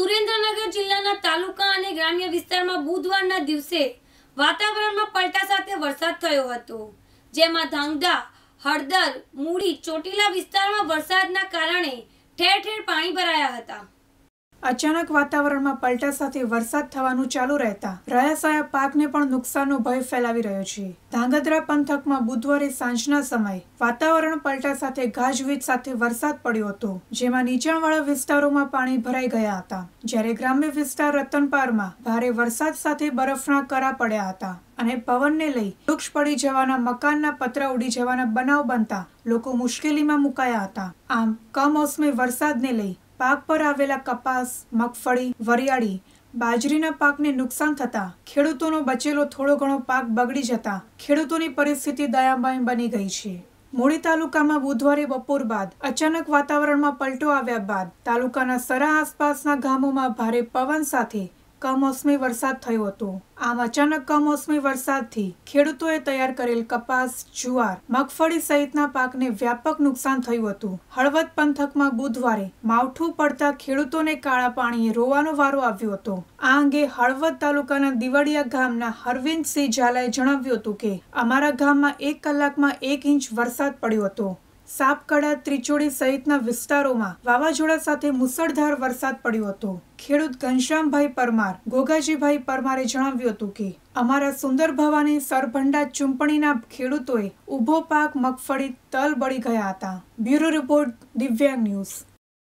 સુરેન્દ્રનગર જિલ્લાના તાલુકા અને ગ્રામ્ય વિસ્તારમાં બુધવારના દિવસે વાતાવરણમાં પલટા સાથે વરસાદ થયો હતો જેમાં ધાંગધા હળદર મૂડી ચોટીલા વિસ્તારમાં વરસાદના કારણે ઠેર ઠેર પાણી ભરાયા હતા અચાનક વાતાવરણમાં પલટા સાથે વરસાદ થવાનું ચાલુ રહેતા રયાસાયા પાકને પણ નુકસાનનો ભય ફેલાવી રહ્યો છે ધાંગધ્રા પંથકમાં બુધવારે સાંજના સમયે વાતાવરણ પલટા સાથે ગાજવીજ સાથે વરસાદ પડ્યો હતો જેમાં નીચાણવાળા વિસ્તારોમાં પાણી ભરાઈ ગયા હતા જ્યારે ગ્રામ્ય વિસ્તાર રતનપારમાં ભારે વરસાદ સાથે બરફના કરા પડ્યા હતા અને પવનને લઈ વૃક્ષ પડી જવાના મકાનના પતરા ઉડી જવાના બનાવ બનતા લોકો મુશ્કેલીમાં મુકાયા હતા આમ કમોસમી વરસાદને લઈ પાક પર આવેલા કપાસ મગફળી વરિયાળી બાજરીના પાકને નુકસાન થતા ખેડૂતોનો બચેલો થોડો ઘણો પાક બગડી જતા ખેડૂતોની પરિસ્થિતિ દયામય બની ગઈ છે મૂળી તાલુકામાં બુધવારે બપોર બાદ અચાનક વાતાવરણમાં પલટો આવ્યા બાદ તાલુકાના સરા આસપાસના ગામોમાં ભારે પવન સાથે કમોસમી વરસાદ થયો હતો આમ અચાનક કમોસમી વરસાદથી ખેડૂતોએ તૈયાર કરેલ કપાસ જુવાર મગફળી સહિતના પાકને વ્યાપક નુકસાન થયું હતું હળવદ પંથકમાં બુધવારે માવઠું પડતા ખેડૂતોને કાળા પાણીએ રોવાનો વારો આવ્યો હતો આ અંગે હળવદ તાલુકાના દિવાળિયા ગામના હરવિંદસિંહ ઝાલાએ જણાવ્યું હતું કે અમારા ગામમાં એક કલાકમાં એક ઇંચ વરસાદ પડ્યો હતો સાપકડા ત્રિચોડી સહિતના વિસ્તારોમાં વાવાઝોડા સાથે મુસળધાર વરસાદ પડ્યો હતો ખેડૂત ઘનશ્યામભાઈ પરમાર ગોગાજીભાઈ પરમારે જણાવ્યું હતું કે અમારા સુંદર ભવાની સરભંડા ચૂંપણીના ખેડૂતોએ ઊભો પાક મગફળી તલ બળી ગયા હતા બ્યુરો રિપોર્ટ દિવ્યાંગ ન્યૂઝ